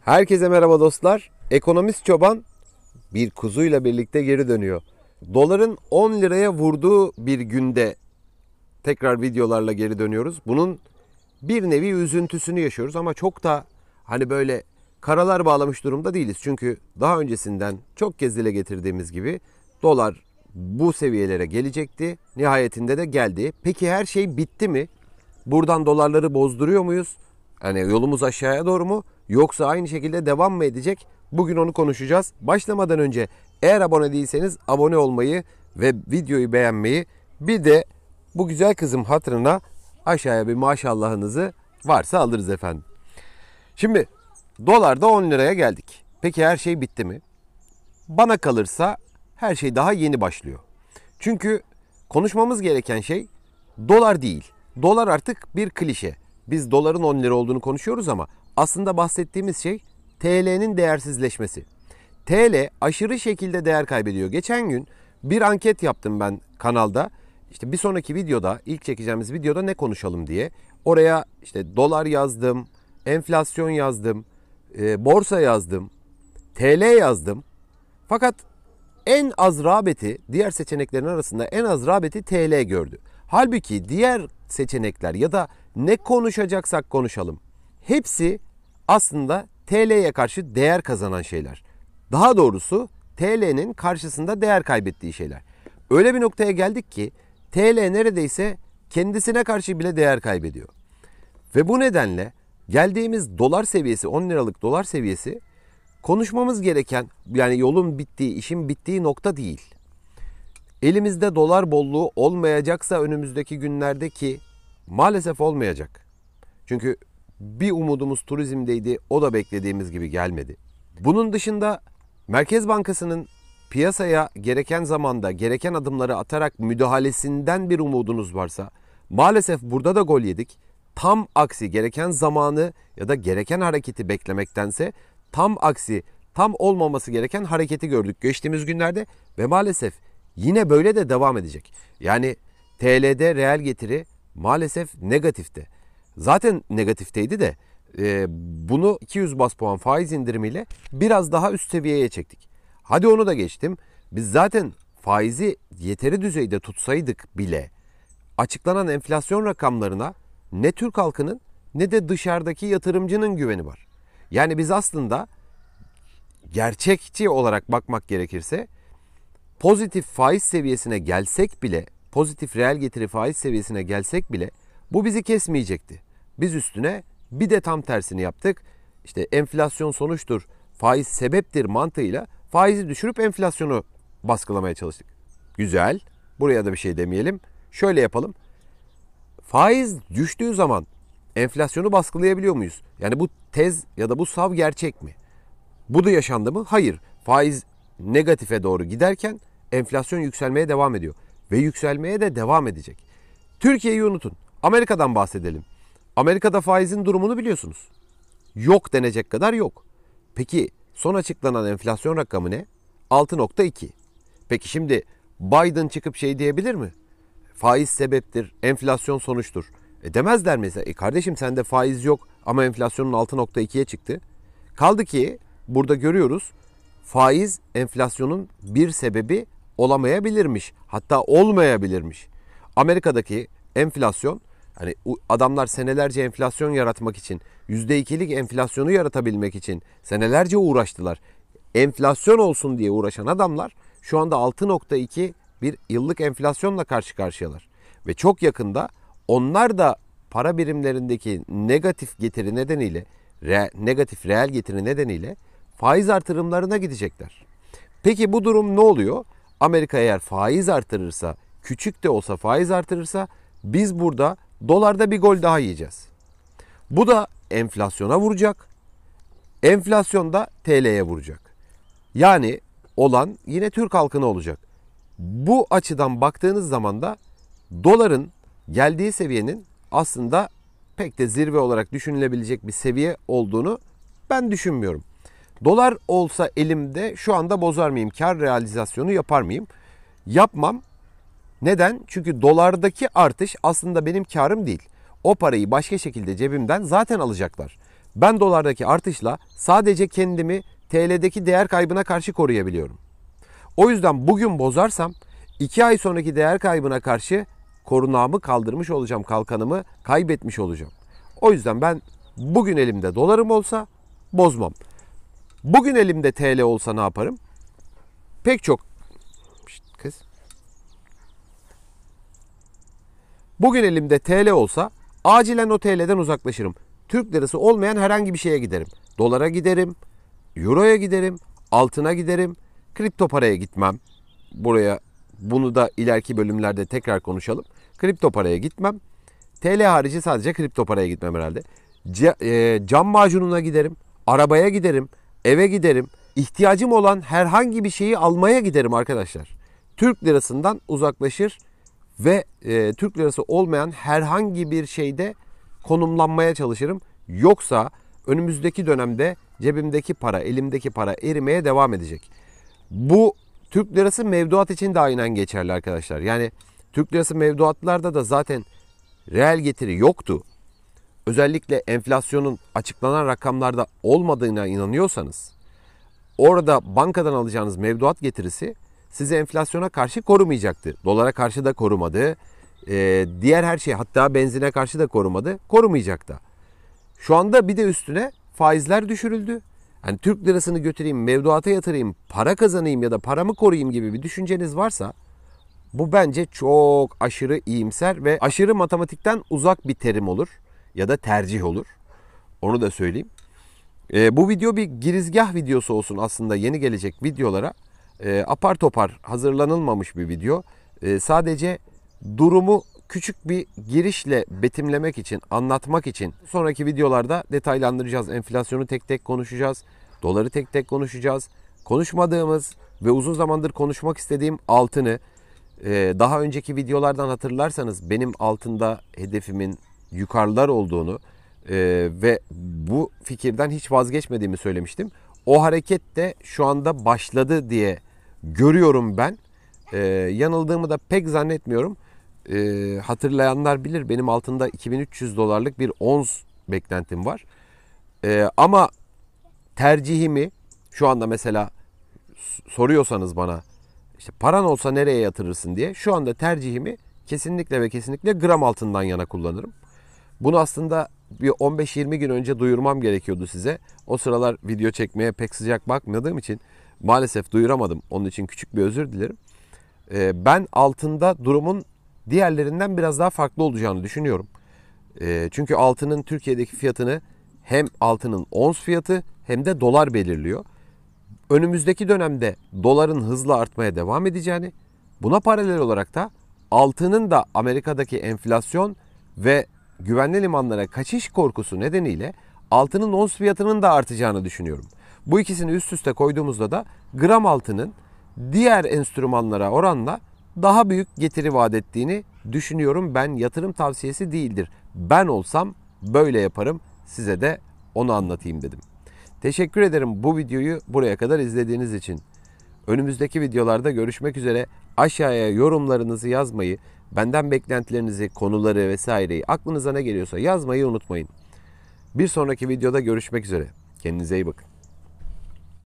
Herkese merhaba dostlar. Ekonomist çoban bir kuzuyla birlikte geri dönüyor. Doların 10 liraya vurduğu bir günde tekrar videolarla geri dönüyoruz. Bunun bir nevi üzüntüsünü yaşıyoruz ama çok da hani böyle karalar bağlamış durumda değiliz. Çünkü daha öncesinden çok kez dile getirdiğimiz gibi dolar bu seviyelere gelecekti. Nihayetinde de geldi. Peki her şey bitti mi? Buradan dolarları bozduruyor muyuz? Hani yolumuz aşağıya doğru mu yoksa aynı şekilde devam mı edecek? Bugün onu konuşacağız. Başlamadan önce eğer abone değilseniz abone olmayı ve videoyu beğenmeyi bir de bu güzel kızım hatırına aşağıya bir maşallahınızı varsa alırız efendim. Şimdi dolar da 10 liraya geldik. Peki her şey bitti mi? Bana kalırsa her şey daha yeni başlıyor. Çünkü konuşmamız gereken şey dolar değil. Dolar artık bir klişe. Biz doların 10 lira olduğunu konuşuyoruz ama aslında bahsettiğimiz şey TL'nin değersizleşmesi. TL aşırı şekilde değer kaybediyor. Geçen gün bir anket yaptım ben kanalda. İşte bir sonraki videoda, ilk çekeceğimiz videoda ne konuşalım diye. Oraya işte dolar yazdım, enflasyon yazdım, e, borsa yazdım, TL yazdım. Fakat en az rağbeti diğer seçeneklerin arasında en az rağbeti TL gördü. Halbuki diğer seçenekler ya da ne konuşacaksak konuşalım. Hepsi aslında TL'ye karşı değer kazanan şeyler. Daha doğrusu TL'nin karşısında değer kaybettiği şeyler. Öyle bir noktaya geldik ki TL neredeyse kendisine karşı bile değer kaybediyor. Ve bu nedenle geldiğimiz dolar seviyesi 10 liralık dolar seviyesi konuşmamız gereken yani yolun bittiği, işin bittiği nokta değil. Elimizde dolar bolluğu olmayacaksa önümüzdeki günlerde ki Maalesef olmayacak. Çünkü bir umudumuz turizmdeydi. O da beklediğimiz gibi gelmedi. Bunun dışında Merkez Bankası'nın piyasaya gereken zamanda gereken adımları atarak müdahalesinden bir umudunuz varsa maalesef burada da gol yedik. Tam aksi gereken zamanı ya da gereken hareketi beklemektense tam aksi tam olmaması gereken hareketi gördük geçtiğimiz günlerde ve maalesef yine böyle de devam edecek. Yani TL'de reel getiri maalesef negatifte. Zaten negatifteydi de e, bunu 200 bas puan faiz indirimiyle biraz daha üst seviyeye çektik. Hadi onu da geçtim. Biz zaten faizi yeteri düzeyde tutsaydık bile açıklanan enflasyon rakamlarına ne Türk halkının ne de dışarıdaki yatırımcının güveni var. Yani biz aslında gerçekçi olarak bakmak gerekirse pozitif faiz seviyesine gelsek bile pozitif reel getiri faiz seviyesine gelsek bile bu bizi kesmeyecekti. Biz üstüne bir de tam tersini yaptık. İşte enflasyon sonuçtur, faiz sebeptir mantığıyla faizi düşürüp enflasyonu baskılamaya çalıştık. Güzel. Buraya da bir şey demeyelim. Şöyle yapalım. Faiz düştüğü zaman enflasyonu baskılayabiliyor muyuz? Yani bu tez ya da bu sav gerçek mi? Bu da yaşandı mı? Hayır. Faiz negatife doğru giderken enflasyon yükselmeye devam ediyor ve yükselmeye de devam edecek. Türkiye'yi unutun. Amerika'dan bahsedelim. Amerika'da faizin durumunu biliyorsunuz. Yok denecek kadar yok. Peki son açıklanan enflasyon rakamı ne? 6.2. Peki şimdi Biden çıkıp şey diyebilir mi? Faiz sebeptir, enflasyon sonuçtur. E demezler mesela. E kardeşim sende faiz yok ama enflasyonun 6.2'ye çıktı. Kaldı ki burada görüyoruz faiz enflasyonun bir sebebi olamayabilirmiş. Hatta olmayabilirmiş. Amerika'daki enflasyon hani adamlar senelerce enflasyon yaratmak için %2'lik enflasyonu yaratabilmek için senelerce uğraştılar. Enflasyon olsun diye uğraşan adamlar şu anda 6.2 bir yıllık enflasyonla karşı karşıyalar. Ve çok yakında onlar da para birimlerindeki negatif getiri nedeniyle re, negatif reel getiri nedeniyle faiz artırımlarına gidecekler. Peki bu durum ne oluyor? Amerika eğer faiz artırırsa, küçük de olsa faiz artırırsa biz burada dolarda bir gol daha yiyeceğiz. Bu da enflasyona vuracak. Enflasyon da TL'ye vuracak. Yani olan yine Türk halkına olacak. Bu açıdan baktığınız zaman da doların geldiği seviyenin aslında pek de zirve olarak düşünülebilecek bir seviye olduğunu ben düşünmüyorum. Dolar olsa elimde şu anda bozar mıyım? Kar realizasyonu yapar mıyım? Yapmam. Neden? Çünkü dolardaki artış aslında benim karım değil. O parayı başka şekilde cebimden zaten alacaklar. Ben dolardaki artışla sadece kendimi TL'deki değer kaybına karşı koruyabiliyorum. O yüzden bugün bozarsam 2 ay sonraki değer kaybına karşı korunağımı kaldırmış olacağım, kalkanımı kaybetmiş olacağım. O yüzden ben bugün elimde dolarım olsa bozmam. Bugün elimde TL olsa ne yaparım? Pek çok kız. Bugün elimde TL olsa acilen o TL'den uzaklaşırım. Türk lirası olmayan herhangi bir şeye giderim. Dolara giderim, euroya giderim, altına giderim, kripto paraya gitmem. Buraya bunu da ileriki bölümlerde tekrar konuşalım. Kripto paraya gitmem. TL harici sadece kripto paraya gitmem herhalde. C- e, cam macununa giderim, arabaya giderim, eve giderim. İhtiyacım olan herhangi bir şeyi almaya giderim arkadaşlar. Türk lirasından uzaklaşır ve e, Türk lirası olmayan herhangi bir şeyde konumlanmaya çalışırım. Yoksa önümüzdeki dönemde cebimdeki para, elimdeki para erimeye devam edecek. Bu Türk lirası mevduat için de aynen geçerli arkadaşlar. Yani Türk lirası mevduatlarda da zaten reel getiri yoktu özellikle enflasyonun açıklanan rakamlarda olmadığına inanıyorsanız orada bankadan alacağınız mevduat getirisi sizi enflasyona karşı korumayacaktı. Dolara karşı da korumadı. E, diğer her şey hatta benzine karşı da korumadı. Korumayacak da. Şu anda bir de üstüne faizler düşürüldü. Yani Türk lirasını götüreyim, mevduata yatırayım, para kazanayım ya da paramı koruyayım gibi bir düşünceniz varsa bu bence çok aşırı iyimser ve aşırı matematikten uzak bir terim olur ya da tercih olur. Onu da söyleyeyim. E, bu video bir girizgah videosu olsun aslında yeni gelecek videolara. E, apar topar hazırlanılmamış bir video. E, sadece durumu küçük bir girişle betimlemek için, anlatmak için sonraki videolarda detaylandıracağız. Enflasyonu tek tek konuşacağız. Doları tek tek konuşacağız. Konuşmadığımız ve uzun zamandır konuşmak istediğim altını daha önceki videolardan hatırlarsanız benim altında hedefimin, yukarılar olduğunu e, ve bu fikirden hiç vazgeçmediğimi söylemiştim. O hareket de şu anda başladı diye görüyorum ben. E, yanıldığımı da pek zannetmiyorum. E, hatırlayanlar bilir benim altında 2300 dolarlık bir ons beklentim var. E, ama tercihimi şu anda mesela soruyorsanız bana işte paran olsa nereye yatırırsın diye şu anda tercihimi kesinlikle ve kesinlikle gram altından yana kullanırım. Bunu aslında bir 15-20 gün önce duyurmam gerekiyordu size. O sıralar video çekmeye pek sıcak bakmadığım için maalesef duyuramadım. Onun için küçük bir özür dilerim. Ee, ben altında durumun diğerlerinden biraz daha farklı olacağını düşünüyorum. Ee, çünkü altının Türkiye'deki fiyatını hem altının ons fiyatı hem de dolar belirliyor. Önümüzdeki dönemde doların hızla artmaya devam edeceğini, buna paralel olarak da altının da Amerika'daki enflasyon ve güvenli limanlara kaçış korkusu nedeniyle altının ons fiyatının da artacağını düşünüyorum. Bu ikisini üst üste koyduğumuzda da gram altının diğer enstrümanlara oranla daha büyük getiri vaat ettiğini düşünüyorum. Ben yatırım tavsiyesi değildir. Ben olsam böyle yaparım. Size de onu anlatayım dedim. Teşekkür ederim bu videoyu buraya kadar izlediğiniz için. Önümüzdeki videolarda görüşmek üzere. Aşağıya yorumlarınızı yazmayı Benden beklentilerinizi, konuları vesaireyi aklınıza ne geliyorsa yazmayı unutmayın. Bir sonraki videoda görüşmek üzere. Kendinize iyi bakın.